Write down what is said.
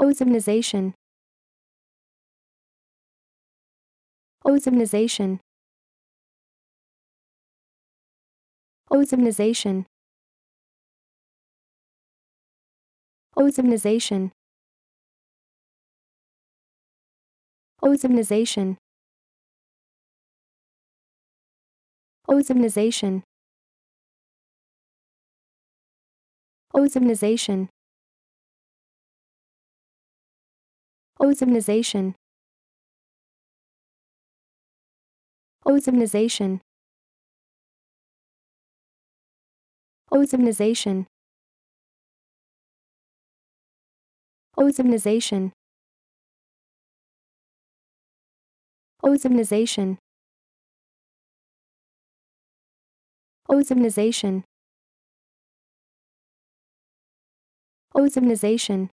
Ozonization Ozonization Ozonization Ozonization Ozonization Ozonization Ozonization ozonization ozonization ozonization ozonization ozonization ozonization ozonization